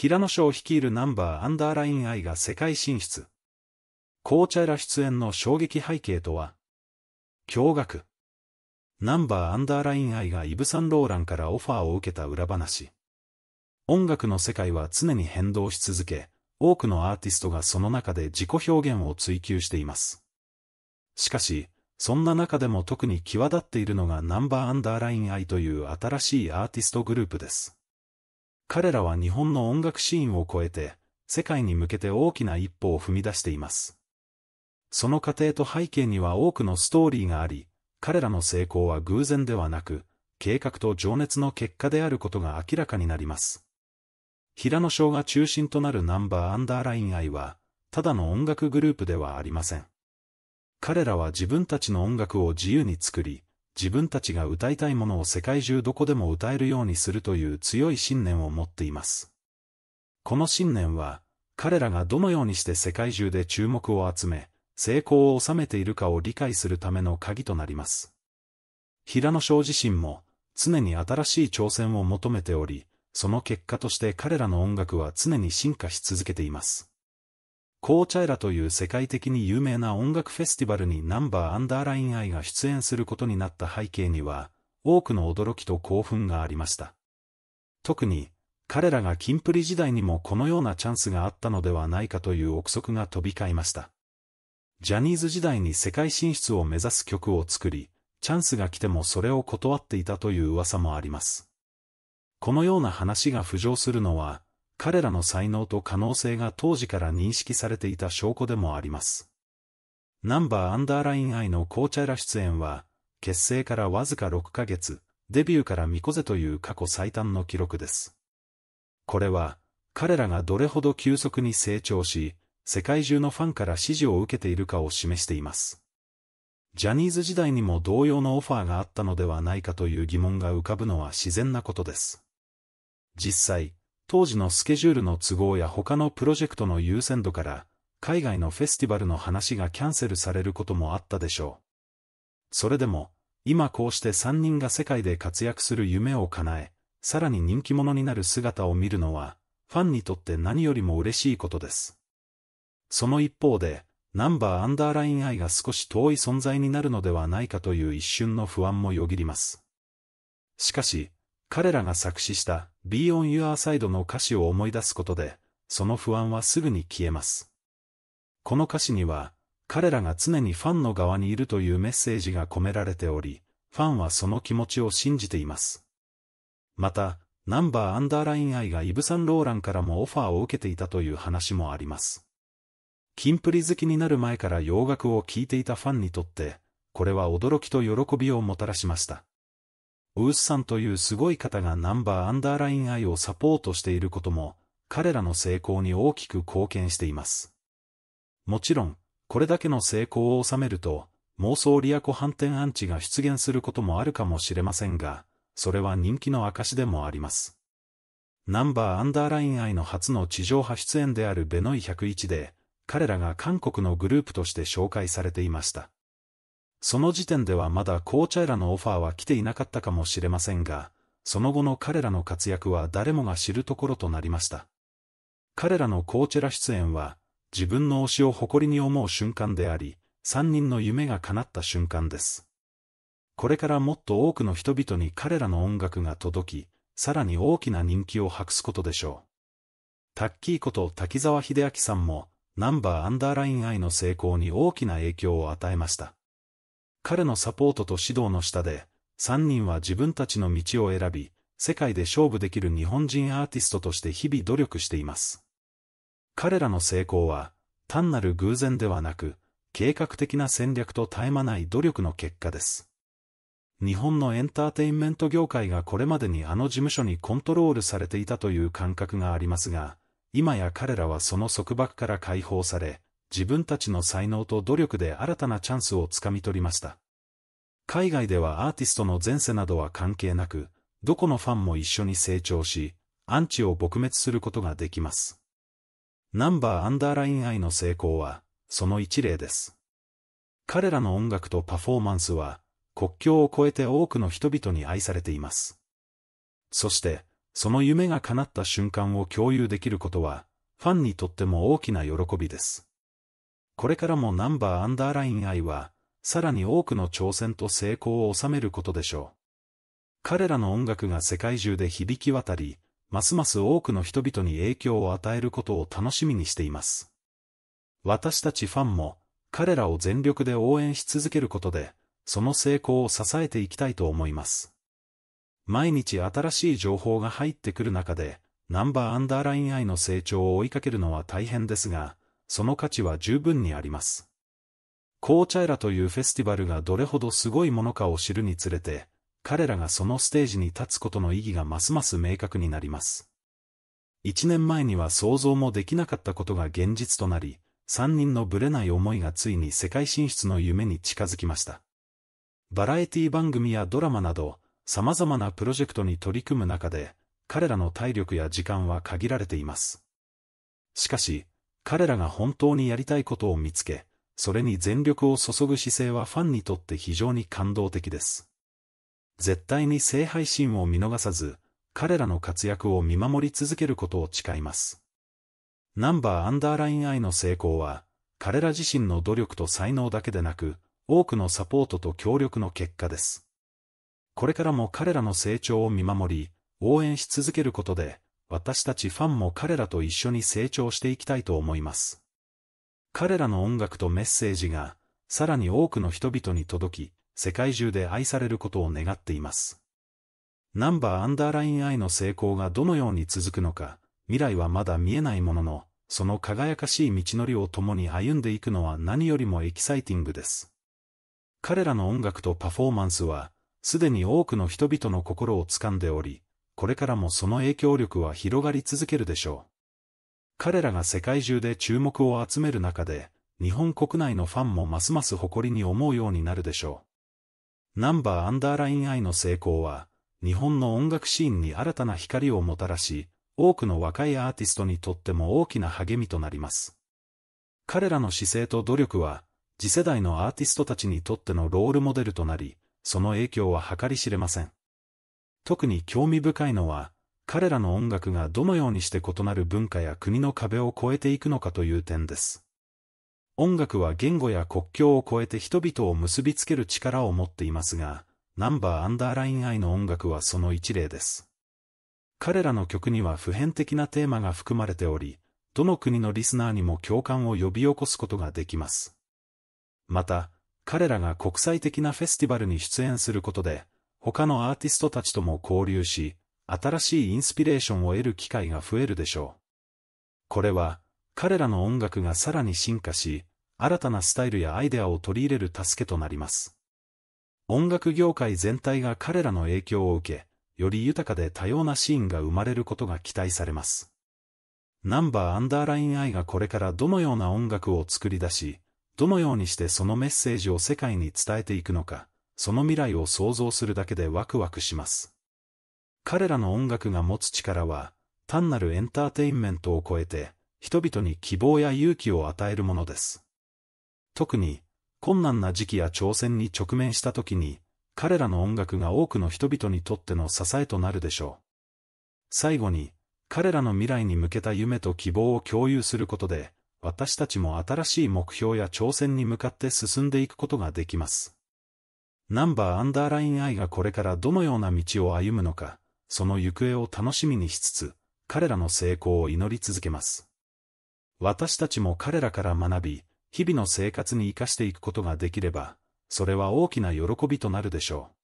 平野翔率いるナンバーアンダーラインイが世界進出。紅茶ら出演の衝撃背景とは、驚愕。ナンバーアンダーラインイがイブ・サンローランからオファーを受けた裏話。音楽の世界は常に変動し続け、多くのアーティストがその中で自己表現を追求しています。しかし、そんな中でも特に際立っているのがナンバーアンダーラインイという新しいアーティストグループです。彼らは日本の音楽シーンを超えて、世界に向けて大きな一歩を踏み出しています。その過程と背景には多くのストーリーがあり、彼らの成功は偶然ではなく、計画と情熱の結果であることが明らかになります。平野翔が中心となるナンバーアンダーライン愛は、ただの音楽グループではありません。彼らは自分たちの音楽を自由に作り、自分たちが歌いたいものを世界中どこでも歌えるようにするという強い信念を持っています。この信念は、彼らがどのようにして世界中で注目を集め、成功を収めているかを理解するための鍵となります。平野翔自身も、常に新しい挑戦を求めており、その結果として彼らの音楽は常に進化し続けています。コーチャイラという世界的に有名な音楽フェスティバルにナンバーアンダーラインアイが出演することになった背景には、多くの驚きと興奮がありました。特に、彼らがキンプリ時代にもこのようなチャンスがあったのではないかという憶測が飛び交いました。ジャニーズ時代に世界進出を目指す曲を作り、チャンスが来てもそれを断っていたという噂もあります。このような話が浮上するのは、彼らの才能と可能性が当時から認識されていた証拠でもあります。ナンバーアンダーライン愛の紅茶ら出演は、結成からわずか6ヶ月、デビューからミコゼという過去最短の記録です。これは、彼らがどれほど急速に成長し、世界中のファンから支持を受けているかを示しています。ジャニーズ時代にも同様のオファーがあったのではないかという疑問が浮かぶのは自然なことです。実際、当時のスケジュールの都合や他のプロジェクトの優先度から、海外のフェスティバルの話がキャンセルされることもあったでしょう。それでも、今こうして3人が世界で活躍する夢を叶え、さらに人気者になる姿を見るのは、ファンにとって何よりも嬉しいことです。その一方で、ナンバーアンダーライン愛が少し遠い存在になるのではないかという一瞬の不安もよぎります。しかし、彼らが作詞した Be on Your Side の歌詞を思い出すことで、その不安はすぐに消えます。この歌詞には、彼らが常にファンの側にいるというメッセージが込められており、ファンはその気持ちを信じています。また、ナンバーアンダーライン愛がイブ・サンローランからもオファーを受けていたという話もあります。キンプリ好きになる前から洋楽を聴いていたファンにとって、これは驚きと喜びをもたらしました。ウースさんというすごい方がナンバーアンダーライン愛をサポートしていることも、彼らの成功に大きく貢献しています。もちろん、これだけの成功を収めると、妄想リアコ反転アンチが出現することもあるかもしれませんが、それは人気の証でもあります。ナンバーアンダーライン愛の初の地上波出演であるベノイ101で、彼らが韓国のグループとして紹介されていました。その時点ではまだ紅茶らのオファーは来ていなかったかもしれませんが、その後の彼らの活躍は誰もが知るところとなりました。彼らのコーチェラ出演は、自分の推しを誇りに思う瞬間であり、三人の夢が叶った瞬間です。これからもっと多くの人々に彼らの音楽が届き、さらに大きな人気を博すことでしょう。タッキーこと滝沢秀明さんも、ナンバーアンダーライン愛の成功に大きな影響を与えました。彼のサポートと指導の下で、3人は自分たちの道を選び、世界で勝負できる日本人アーティストとして日々努力しています。彼らの成功は、単なる偶然ではなく、計画的な戦略と絶え間ない努力の結果です。日本のエンターテインメント業界がこれまでにあの事務所にコントロールされていたという感覚がありますが、今や彼らはその束縛から解放され、自分たちの才能と努力で新たなチャンスをつかみ取りました。海外ではアーティストの前世などは関係なく、どこのファンも一緒に成長し、アンチを撲滅することができます。ナンバーアンダーライン愛の成功は、その一例です。彼らの音楽とパフォーマンスは、国境を越えて多くの人々に愛されています。そして、その夢が叶った瞬間を共有できることは、ファンにとっても大きな喜びです。これからもナンバーアンダーライン I は、さらに多くの挑戦と成功を収めることでしょう。彼らの音楽が世界中で響き渡り、ますます多くの人々に影響を与えることを楽しみにしています。私たちファンも、彼らを全力で応援し続けることで、その成功を支えていきたいと思います。毎日新しい情報が入ってくる中で、ナンバーアンダーライン I の成長を追いかけるのは大変ですが、その価値は十分にあります。紅茶エラというフェスティバルがどれほどすごいものかを知るにつれて、彼らがそのステージに立つことの意義がますます明確になります。一年前には想像もできなかったことが現実となり、三人のぶれない思いがついに世界進出の夢に近づきました。バラエティ番組やドラマなど、様々なプロジェクトに取り組む中で、彼らの体力や時間は限られています。しかし、彼らが本当にやりたいことを見つけ、それに全力を注ぐ姿勢はファンにとって非常に感動的です。絶対に聖配信を見逃さず、彼らの活躍を見守り続けることを誓います。ナンバーアンダーラインアイの成功は、彼ら自身の努力と才能だけでなく、多くのサポートと協力の結果です。これからも彼らの成長を見守り、応援し続けることで、私たちファンも彼らと一緒に成長していきたいと思います。彼らの音楽とメッセージが、さらに多くの人々に届き、世界中で愛されることを願っています。ナンバーアンダーラインイの成功がどのように続くのか、未来はまだ見えないものの、その輝かしい道のりを共に歩んでいくのは何よりもエキサイティングです。彼らの音楽とパフォーマンスは、すでに多くの人々の心を掴んでおり、これからもその影響力は広がり続けるでしょう。彼らが世界中で注目を集める中で、日本国内のファンもますます誇りに思うようになるでしょう。ナンバーアンダーライン I の成功は、日本の音楽シーンに新たな光をもたらし、多くの若いアーティストにとっても大きな励みとなります。彼らの姿勢と努力は、次世代のアーティストたちにとってのロールモデルとなり、その影響は計り知れません。特に興味深いのは、彼らの音楽がどのようにして異なる文化や国の壁を越えていくのかという点です。音楽は言語や国境を越えて人々を結びつける力を持っていますが、ナンバーアンダーライン i の音楽はその一例です。彼らの曲には普遍的なテーマが含まれており、どの国のリスナーにも共感を呼び起こすことができます。また、彼らが国際的なフェスティバルに出演することで、他のアーティストたちとも交流し、新しいインスピレーションを得る機会が増えるでしょう。これは、彼らの音楽がさらに進化し、新たなスタイルやアイデアを取り入れる助けとなります。音楽業界全体が彼らの影響を受け、より豊かで多様なシーンが生まれることが期待されます。ナンバーアンダーライン I がこれからどのような音楽を作り出し、どのようにしてそのメッセージを世界に伝えていくのか、その未来を想像するだけでワクワクします。彼らの音楽が持つ力は、単なるエンターテインメントを超えて、人々に希望や勇気を与えるものです。特に、困難な時期や挑戦に直面した時に、彼らの音楽が多くの人々にとっての支えとなるでしょう。最後に、彼らの未来に向けた夢と希望を共有することで、私たちも新しい目標や挑戦に向かって進んでいくことができます。ナンバーアンダーライン I がこれからどのような道を歩むのか、その行方を楽しみにしつつ、彼らの成功を祈り続けます。私たちも彼らから学び、日々の生活に活かしていくことができれば、それは大きな喜びとなるでしょう。